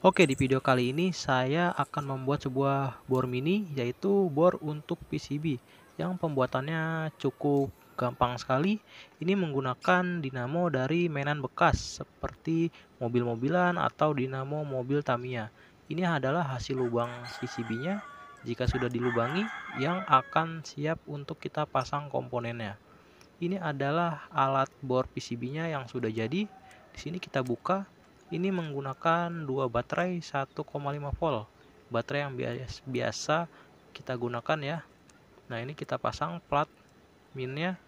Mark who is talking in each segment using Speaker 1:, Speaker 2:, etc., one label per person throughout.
Speaker 1: Oke, di video kali ini saya akan membuat sebuah bor mini yaitu bor untuk PCB yang pembuatannya cukup gampang sekali. Ini menggunakan dinamo dari mainan bekas seperti mobil-mobilan atau dinamo mobil Tamiya. Ini adalah hasil lubang PCB-nya. Jika sudah dilubangi, yang akan siap untuk kita pasang komponennya. Ini adalah alat bor PCB-nya yang sudah jadi. Di sini kita buka ini menggunakan dua baterai 1,5 volt. Baterai yang biasa, kita gunakan ya. Nah, ini kita pasang plat minnya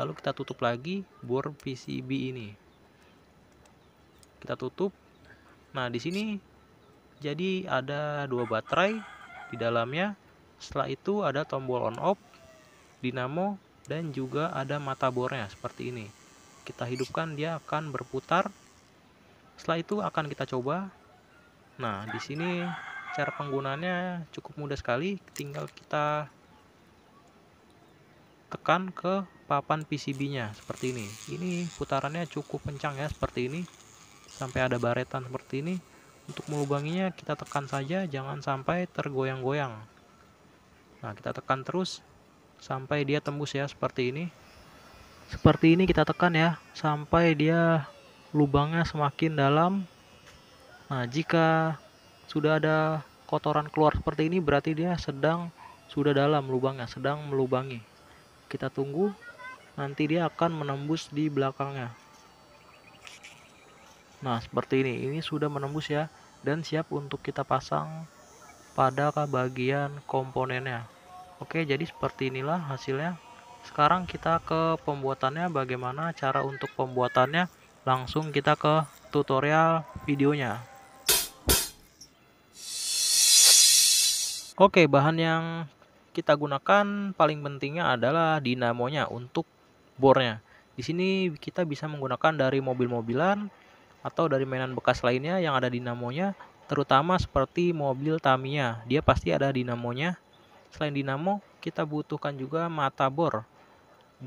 Speaker 1: lalu kita tutup lagi bor PCB ini. Kita tutup. Nah, di sini jadi ada dua baterai di dalamnya. Setelah itu ada tombol on off, dinamo dan juga ada mata bornya seperti ini. Kita hidupkan dia akan berputar setelah itu akan kita coba. Nah, di sini cara penggunaannya cukup mudah sekali, tinggal kita tekan ke papan PCB-nya seperti ini. Ini putarannya cukup kencang ya seperti ini. Sampai ada baretan seperti ini. Untuk melubanginya kita tekan saja, jangan sampai tergoyang-goyang. Nah, kita tekan terus sampai dia tembus ya seperti ini. Seperti ini kita tekan ya sampai dia lubangnya semakin dalam. Nah, jika sudah ada kotoran keluar seperti ini berarti dia sedang sudah dalam lubangnya, sedang melubangi. Kita tunggu nanti dia akan menembus di belakangnya. Nah, seperti ini. Ini sudah menembus ya dan siap untuk kita pasang pada bagian komponennya. Oke, jadi seperti inilah hasilnya. Sekarang kita ke pembuatannya bagaimana cara untuk pembuatannya langsung kita ke tutorial videonya oke bahan yang kita gunakan paling pentingnya adalah dinamonya untuk bornya di sini kita bisa menggunakan dari mobil-mobilan atau dari mainan bekas lainnya yang ada dinamonya terutama seperti mobil Tamiya dia pasti ada dinamonya selain dinamo kita butuhkan juga mata bor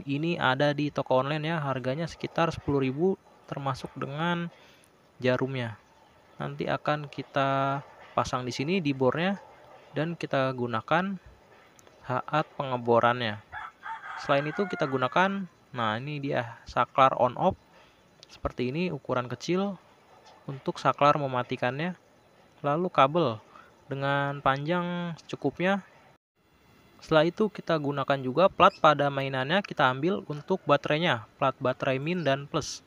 Speaker 1: ini ada di toko online ya harganya sekitar 10.000 termasuk dengan jarumnya. Nanti akan kita pasang di sini di bornya dan kita gunakan saat pengeborannya. Selain itu kita gunakan, nah ini dia saklar on off seperti ini ukuran kecil untuk saklar mematikannya. Lalu kabel dengan panjang secukupnya. Setelah itu kita gunakan juga plat pada mainannya kita ambil untuk baterainya, plat baterai min dan plus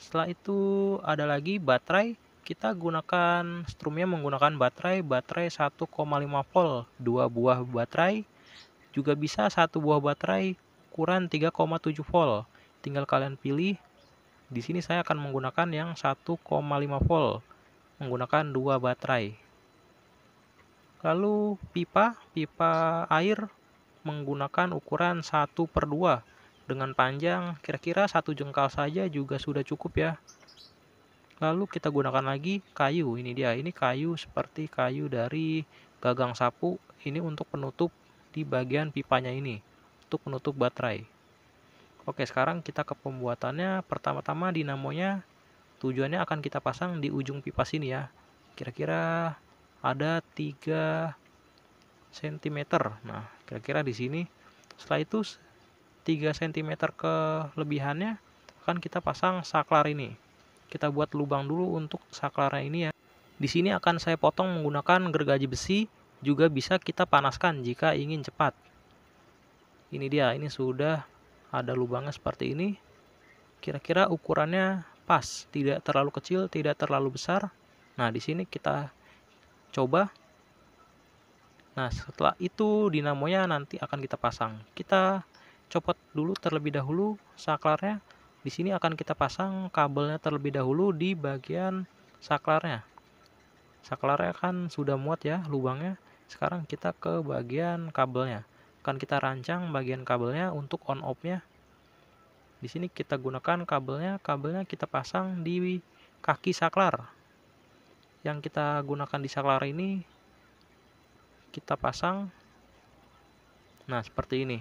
Speaker 1: setelah itu ada lagi baterai kita gunakan strumnya menggunakan baterai baterai 1,5 volt dua buah baterai juga bisa satu buah baterai ukuran 3,7 volt tinggal kalian pilih di sini saya akan menggunakan yang 1,5 volt menggunakan dua baterai lalu pipa pipa air menggunakan ukuran 1 per 2 dengan panjang kira-kira satu jengkal saja juga sudah cukup ya lalu kita gunakan lagi kayu ini dia ini kayu seperti kayu dari gagang sapu ini untuk penutup di bagian pipanya ini untuk penutup baterai oke sekarang kita ke pembuatannya pertama-tama dinamonya tujuannya akan kita pasang di ujung pipa sini ya kira-kira ada 3 cm nah kira-kira di sini setelah itu 3 cm kelebihannya akan kita pasang saklar ini kita buat lubang dulu untuk saklarnya ini ya di sini akan saya potong menggunakan gergaji besi juga bisa kita panaskan jika ingin cepat ini dia ini sudah ada lubangnya seperti ini kira-kira ukurannya pas tidak terlalu kecil tidak terlalu besar nah di sini kita coba nah setelah itu dinamonya nanti akan kita pasang kita copot dulu terlebih dahulu saklarnya. Di sini akan kita pasang kabelnya terlebih dahulu di bagian saklarnya. Saklarnya kan sudah muat ya lubangnya. Sekarang kita ke bagian kabelnya. Akan kita rancang bagian kabelnya untuk on off-nya. Di sini kita gunakan kabelnya, kabelnya kita pasang di kaki saklar. Yang kita gunakan di saklar ini kita pasang nah seperti ini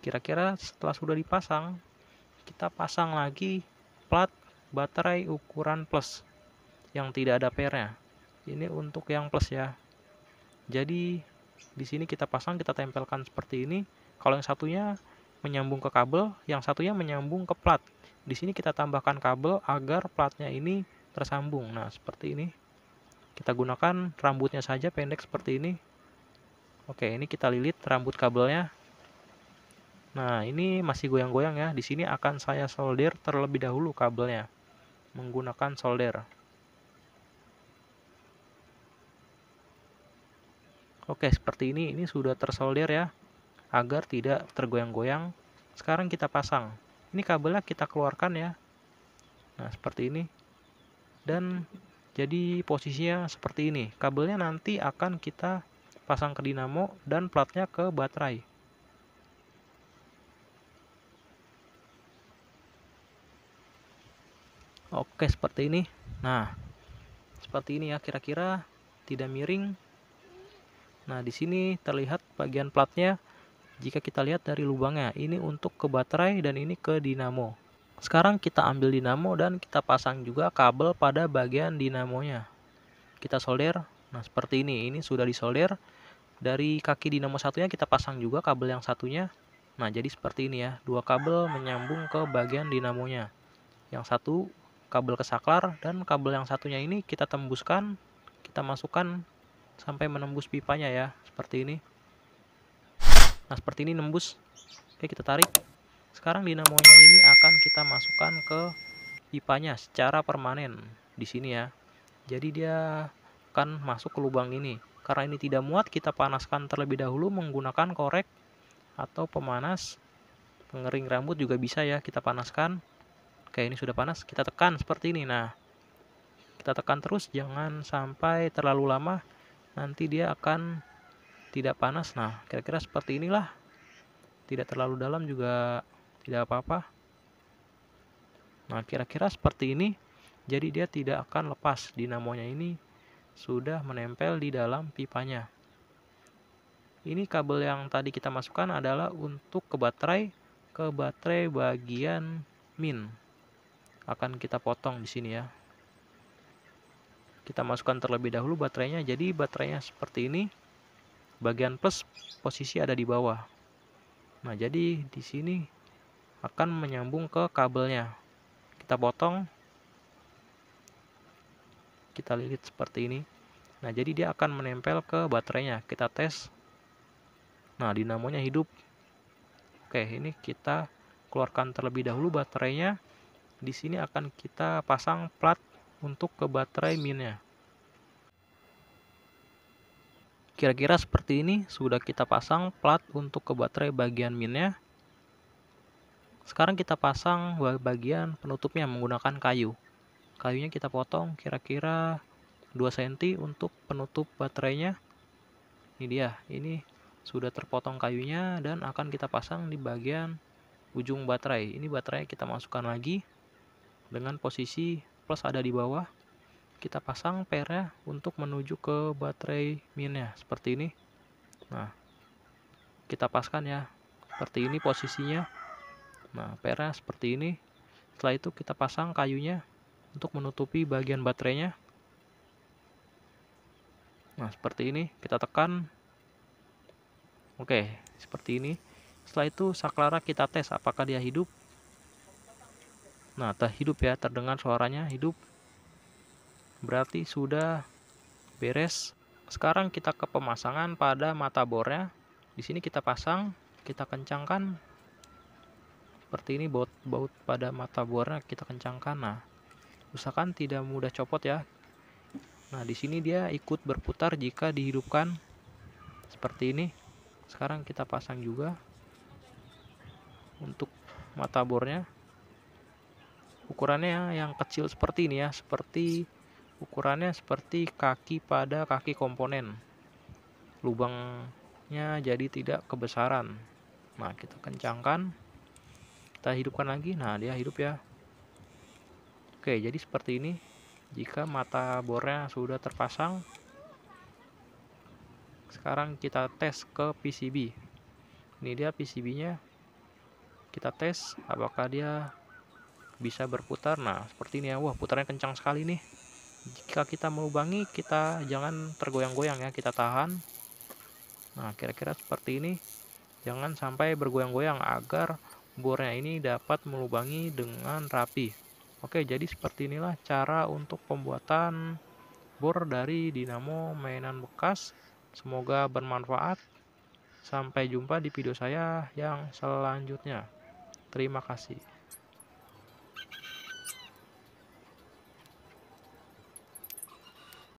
Speaker 1: kira-kira setelah sudah dipasang kita pasang lagi plat baterai ukuran plus yang tidak ada pernya ini untuk yang plus ya jadi di sini kita pasang kita tempelkan seperti ini kalau yang satunya menyambung ke kabel yang satunya menyambung ke plat di sini kita tambahkan kabel agar platnya ini tersambung nah seperti ini kita gunakan rambutnya saja pendek seperti ini oke ini kita lilit rambut kabelnya Nah, ini masih goyang-goyang ya. Di sini akan saya solder terlebih dahulu kabelnya menggunakan solder. Oke, seperti ini. Ini sudah tersolder ya agar tidak tergoyang-goyang. Sekarang kita pasang. Ini kabelnya kita keluarkan ya. Nah, seperti ini. Dan jadi posisinya seperti ini. Kabelnya nanti akan kita pasang ke dinamo dan platnya ke baterai. oke seperti ini nah seperti ini ya kira-kira tidak miring nah di sini terlihat bagian platnya jika kita lihat dari lubangnya ini untuk ke baterai dan ini ke dinamo sekarang kita ambil dinamo dan kita pasang juga kabel pada bagian dinamonya kita solder nah seperti ini ini sudah disolder dari kaki dinamo satunya kita pasang juga kabel yang satunya nah jadi seperti ini ya dua kabel menyambung ke bagian dinamonya yang satu kabel ke saklar dan kabel yang satunya ini kita tembuskan kita masukkan sampai menembus pipanya ya seperti ini nah seperti ini nembus oke kita tarik sekarang dinamonya ini akan kita masukkan ke pipanya secara permanen di sini ya jadi dia akan masuk ke lubang ini karena ini tidak muat kita panaskan terlebih dahulu menggunakan korek atau pemanas pengering rambut juga bisa ya kita panaskan Oke, ini sudah panas, kita tekan seperti ini. Nah, kita tekan terus, jangan sampai terlalu lama, nanti dia akan tidak panas. Nah, kira-kira seperti inilah. Tidak terlalu dalam juga tidak apa-apa. Nah, kira-kira seperti ini. Jadi dia tidak akan lepas dinamonya ini sudah menempel di dalam pipanya. Ini kabel yang tadi kita masukkan adalah untuk ke baterai, ke baterai bagian min akan kita potong di sini ya kita masukkan terlebih dahulu baterainya jadi baterainya seperti ini bagian plus posisi ada di bawah nah jadi di sini akan menyambung ke kabelnya kita potong kita lilit seperti ini nah jadi dia akan menempel ke baterainya kita tes nah dinamonya hidup oke ini kita keluarkan terlebih dahulu baterainya di sini akan kita pasang plat untuk ke baterai minnya kira-kira seperti ini sudah kita pasang plat untuk ke baterai bagian minnya sekarang kita pasang bagian penutupnya menggunakan kayu kayunya kita potong kira-kira 2 cm untuk penutup baterainya ini dia ini sudah terpotong kayunya dan akan kita pasang di bagian ujung baterai ini baterai kita masukkan lagi dengan posisi plus ada di bawah kita pasang pernya untuk menuju ke baterai minnya seperti ini nah kita paskan ya seperti ini posisinya nah pernya seperti ini setelah itu kita pasang kayunya untuk menutupi bagian baterainya nah seperti ini kita tekan oke seperti ini setelah itu saklara kita tes apakah dia hidup Nah, tak hidup ya, terdengar suaranya hidup. Berarti sudah beres. Sekarang kita ke pemasangan pada mata bornya. Di sini kita pasang, kita kencangkan. Seperti ini baut-baut pada mata bornya kita kencangkan. Nah, usahakan tidak mudah copot ya. Nah, di sini dia ikut berputar jika dihidupkan seperti ini. Sekarang kita pasang juga untuk mata bornya ukurannya ya, yang kecil seperti ini ya seperti ukurannya seperti kaki pada kaki komponen lubangnya jadi tidak kebesaran nah kita kencangkan kita hidupkan lagi nah dia hidup ya oke jadi seperti ini jika mata bornya sudah terpasang sekarang kita tes ke PCB ini dia PCB nya kita tes apakah dia bisa berputar nah seperti ini ya wah putarnya kencang sekali nih jika kita melubangi kita jangan tergoyang-goyang ya kita tahan nah kira-kira seperti ini jangan sampai bergoyang-goyang agar bornya ini dapat melubangi dengan rapi oke jadi seperti inilah cara untuk pembuatan bor dari dinamo mainan bekas semoga bermanfaat sampai jumpa di video saya yang selanjutnya terima kasih